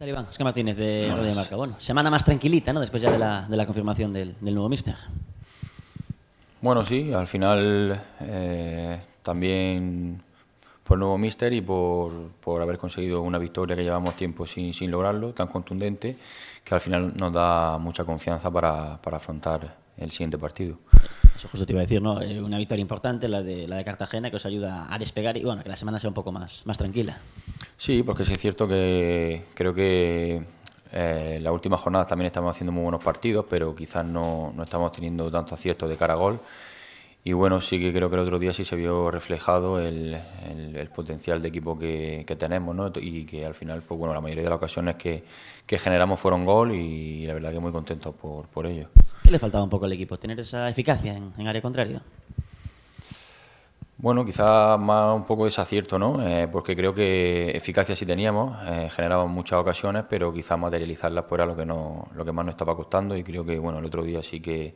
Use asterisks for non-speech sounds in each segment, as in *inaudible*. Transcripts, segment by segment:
Talibán, es que Martínez de Radio Marca. semana más tranquilita, ¿no? Después ya de la, de la confirmación del, nuevo míster. Bueno, sí, al final eh, también por el nuevo míster y por, haber conseguido una victoria que llevamos tiempo sin, sin, lograrlo, tan contundente, que al final nos da mucha confianza para, afrontar el siguiente partido. Eso justo te iba a decir, ¿no? Eh, una victoria importante, la de, la de Cartagena, que os ayuda a despegar y bueno, que la semana sea un poco más, más tranquila. Sí, porque sí es cierto que creo que eh, las últimas jornadas también estamos haciendo muy buenos partidos, pero quizás no, no estamos teniendo tanto acierto de cara a gol. Y bueno, sí que creo que el otro día sí se vio reflejado el, el, potencial de equipo que, que, tenemos, ¿no? Y que al final, pues bueno, la mayoría de las ocasiones que, que generamos fueron gol y la verdad que muy contentos por, por ello. ¿Qué le faltaba un poco al equipo? ¿Tener esa eficacia en, en área contraria? Bueno, quizás más un poco desacierto, ¿no? Eh, porque creo que eficacia sí teníamos, eh, generábamos muchas ocasiones, pero quizás materializarlas fuera lo que no, lo que más nos estaba costando. Y creo que bueno, el otro día sí que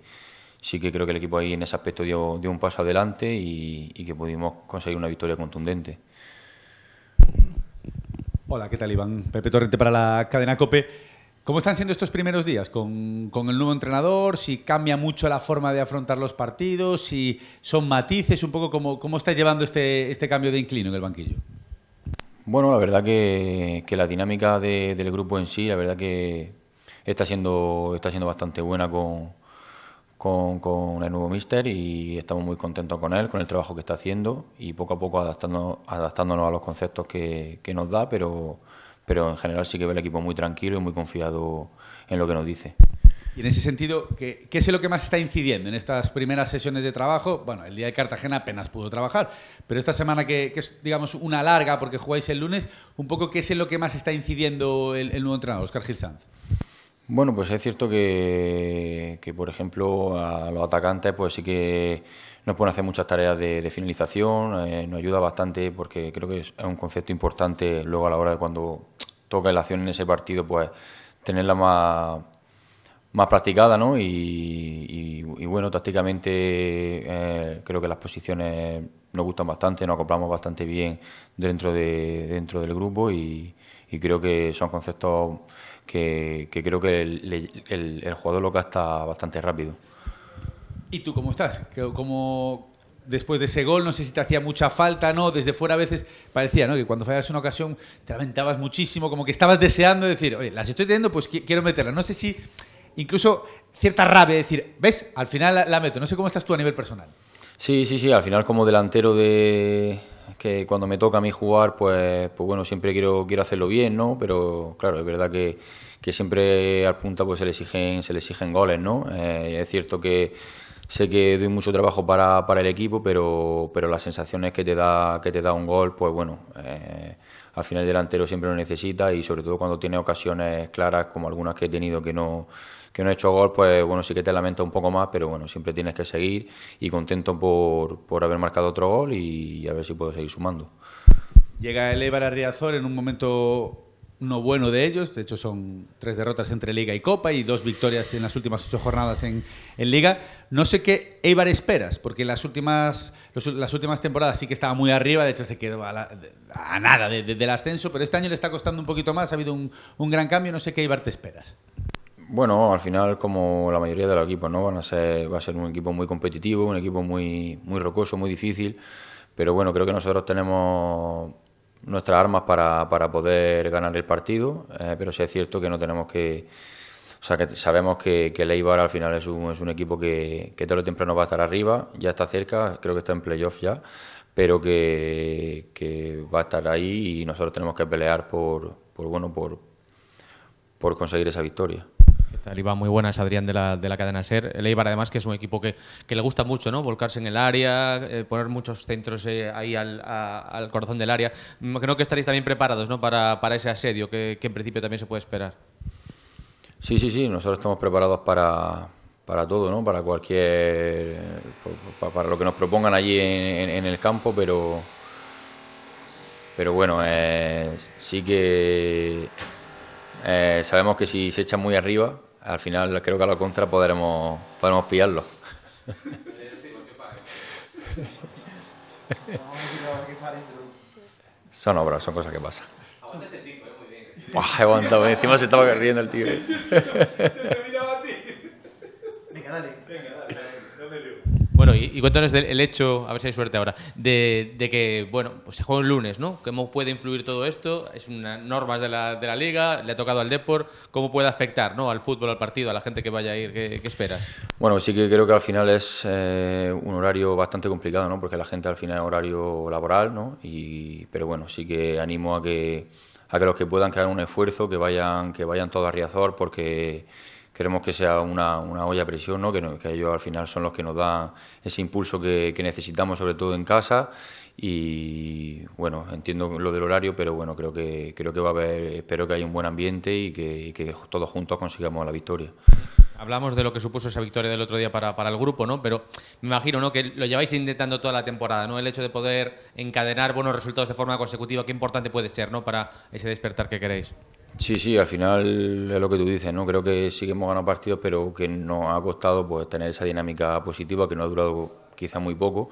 sí que creo que el equipo ahí en ese aspecto dio, dio un paso adelante y, que pudimos conseguir una victoria contundente. Hola, ¿qué tal Iván? Pepe Torrente para la cadena COPE. ¿Cómo están siendo estos primeros días con, con, el nuevo entrenador? ¿Si cambia mucho la forma de afrontar los partidos? ¿Si son matices? Un poco como, cómo está llevando este, este cambio de inclino en el banquillo. Bueno, la verdad que, que la dinámica del grupo en sí, la verdad que está siendo, está siendo bastante buena con, con, con, el nuevo mister y estamos muy contentos con él, con el trabajo que está haciendo y poco a poco adaptándonos, adaptándonos a los conceptos que, que nos da, pero pero en general sí que ve el equipo muy tranquilo y muy confiado en lo que nos dice. Y en ese sentido, ¿qué, ¿qué, es lo que más está incidiendo en estas primeras sesiones de trabajo? Bueno, el día de Cartagena apenas pudo trabajar, pero esta semana que, es, digamos, una larga porque jugáis el lunes, un poco qué es lo que más está incidiendo el, el nuevo entrenador, Oscar Gil Sanz. Bueno, pues es cierto que, por ejemplo, a los atacantes, pues sí que nos pueden hacer muchas tareas de, finalización, eh, nos ayuda bastante porque creo que es un concepto importante luego a la hora de cuando toca la acción en ese partido, pues tenerla más, más practicada, ¿no? Y, bueno, tácticamente eh, creo que las posiciones nos gustan bastante, nos acoplamos bastante bien dentro, de, dentro del grupo y, y creo que son conceptos que, creo que el, jugador lo gasta bastante rápido. ¿Y tú cómo estás? Como después de ese gol, no sé si te hacía mucha falta, ¿no? Desde fuera a veces parecía, ¿no? Que cuando fallas una ocasión te lamentabas muchísimo, como que estabas deseando decir, oye, las estoy teniendo, pues quiero meterlas. No sé si incluso cierta rabia, decir, ves, al final la meto. No sé cómo estás tú a nivel personal. Sí, sí, sí, al final como delantero de, ...es que cuando me toca a mí jugar, pues, pues bueno, siempre quiero, quiero hacerlo bien, ¿no? Pero claro, es verdad que, que siempre al punta pues se le exigen, se exigen goles, ¿no? Eh, es cierto que Sé que doy mucho trabajo para, el equipo, pero, las sensaciones que te da, que te da un gol, pues bueno, eh, al final el delantero siempre lo necesita y sobre todo cuando tiene ocasiones claras, como algunas que he tenido que no no he hecho gol, pues bueno, sí que te lamenta un poco más, pero bueno, siempre tienes que seguir y contento por, haber marcado otro gol y, a ver si puedo seguir sumando. Llega el Eibar a Riazor en un momento no bueno de ellos. De hecho, son tres derrotas entre Liga y Copa y dos victorias en las últimas ocho jornadas en, en Liga. No sé qué Eibar esperas, porque las últimas, las últimas temporadas sí que estaba muy arriba, de hecho se quedó a, nada de, del ascenso, pero este año le está costando un poquito más, ha habido un, un, gran cambio, no sé qué Eibar te esperas. Bueno, al final, como la mayoría de los equipos, ¿no? Van a ser, va a ser un equipo muy competitivo, un equipo muy, muy rocoso, muy difícil, pero bueno, creo que nosotros tenemos nuestras armas para, poder ganar el partido, eh, pero sí es cierto que no tenemos que... O sea, que sabemos que, que el Eibar al final es un, es un equipo que, que lo temprano va a estar arriba, ya está cerca, creo que está en playoff ya, pero que, va a estar ahí y nosotros tenemos que pelear por, por, bueno, por, por conseguir esa victoria. ¿Qué tal, Iván? Muy buenas, Adrián de la, cadena SER. El Eibar, además, que es un equipo que, le gusta mucho, ¿no? Volcarse en el área, eh, poner muchos centros eh, ahí al, corazón del área. Creo que estaréis también preparados, ¿no? Para, ese asedio que, en principio también se puede esperar. Sí, sí, sí. Nosotros estamos preparados para, todo, ¿no? Para cualquier. para lo que nos propongan allí en, el campo, pero. Pero bueno, eh, sí que sabemos que si se echa muy arriba, al final creo que a la contra podremos, podremos pillarlo. son obras, son cosas que pasan. Aguanta este tipo, muy bien. Encima se estaba riendo el tío. Bueno, y, y cuéntanos del el hecho, a ver si hay suerte ahora, de, que, bueno, pues se juega el lunes, ¿no? ¿Cómo puede influir todo esto? Es una normas de la, de la liga, le ha tocado al Deport, ¿cómo puede afectar, ¿no? Al fútbol, al partido, a la gente que vaya a ir, ¿qué, esperas? Bueno, sí que creo que al final es eh, un horario bastante complicado, ¿no? Porque la gente al final es horario laboral, ¿no? Y, pero bueno, sí que animo a que, a que los que puedan que hagan un esfuerzo, que vayan, que vayan todos a Riazor, porque queremos que sea una, una olla a presión, ¿no? Que, que, ellos al final son los que nos dan ese impulso que, necesitamos, sobre todo en casa. Y bueno, entiendo lo del horario, pero bueno, creo que, creo que va a haber, espero que haya un buen ambiente y que, todos juntos consigamos la victoria. Hablamos de lo que supuso esa victoria del otro día para, el grupo, ¿no? Pero me imagino, ¿no? Que lo lleváis intentando toda la temporada, ¿no? El hecho de poder encadenar buenos resultados de forma consecutiva, qué importante puede ser, ¿no? Para ese despertar que queréis. Sí, sí, al final es lo que tú dices, ¿no? Creo que sí que hemos ganado partidos, pero que nos ha costado pues tener esa dinámica positiva que no ha durado quizá muy poco.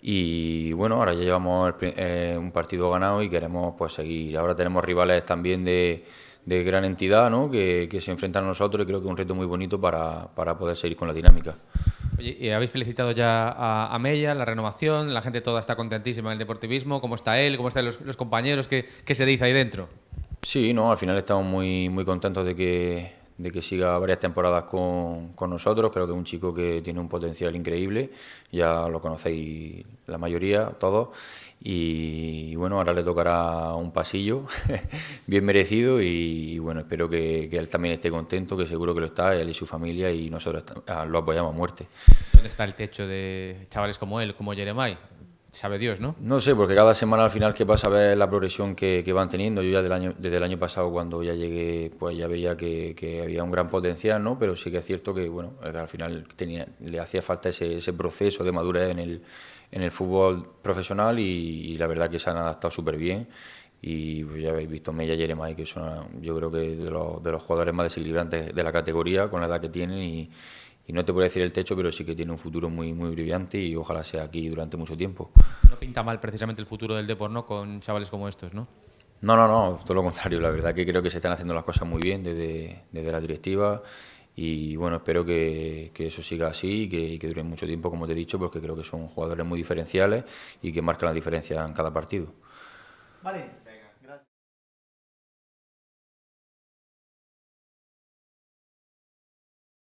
Y bueno, ahora ya llevamos eh, un partido ganado y queremos pues seguir. Ahora tenemos rivales también de, gran entidad, ¿no? Que, se enfrentan a nosotros y creo que es un reto muy bonito para, poder seguir con la dinámica. Oye, y habéis felicitado ya a, Mella, la renovación, la gente toda está contentísima en el deportivismo, cómo está él, cómo están los, los compañeros, ¿Qué, qué se dice ahí dentro. Sí, no, al final estamos muy, muy contentos de que, de que siga varias temporadas con, con, nosotros. Creo que es un chico que tiene un potencial increíble, ya lo conocéis la mayoría, todos. Y, bueno, ahora le tocará un pasillo *laughs* bien merecido y, bueno, espero que, que, él también esté contento, que seguro que lo está, él y su familia y nosotros ah, lo apoyamos a muerte. ¿Dónde está el techo de chavales como él, como Jeremiah? sabe Dios, ¿no? No sé, porque cada semana al final que pasa a ver la progresión que, van teniendo. Yo ya del año, desde el año pasado cuando ya llegué, pues ya veía que, había un gran potencial, ¿no? Pero sí que es cierto que, bueno, al final tenía, le hacía falta ese, ese proceso de madurez en el, en el fútbol profesional y, la verdad que se han adaptado súper bien y pues, ya habéis visto Mella y Jeremai, que son yo creo que de los, de los jugadores más desequilibrantes de la categoría con la edad que tienen y, y no te puedo decir el techo, pero sí que tiene un futuro muy, muy brillante y ojalá sea aquí durante mucho tiempo. No pinta mal precisamente el futuro del deporte, ¿no? Con chavales como estos, ¿no? No, no, no, todo lo contrario. La verdad que creo que se están haciendo las cosas muy bien desde, la directiva y bueno, espero que, eso siga así y que, dure mucho tiempo, como te he dicho, porque creo que son jugadores muy diferenciales y que marcan la diferencia en cada partido. Vale,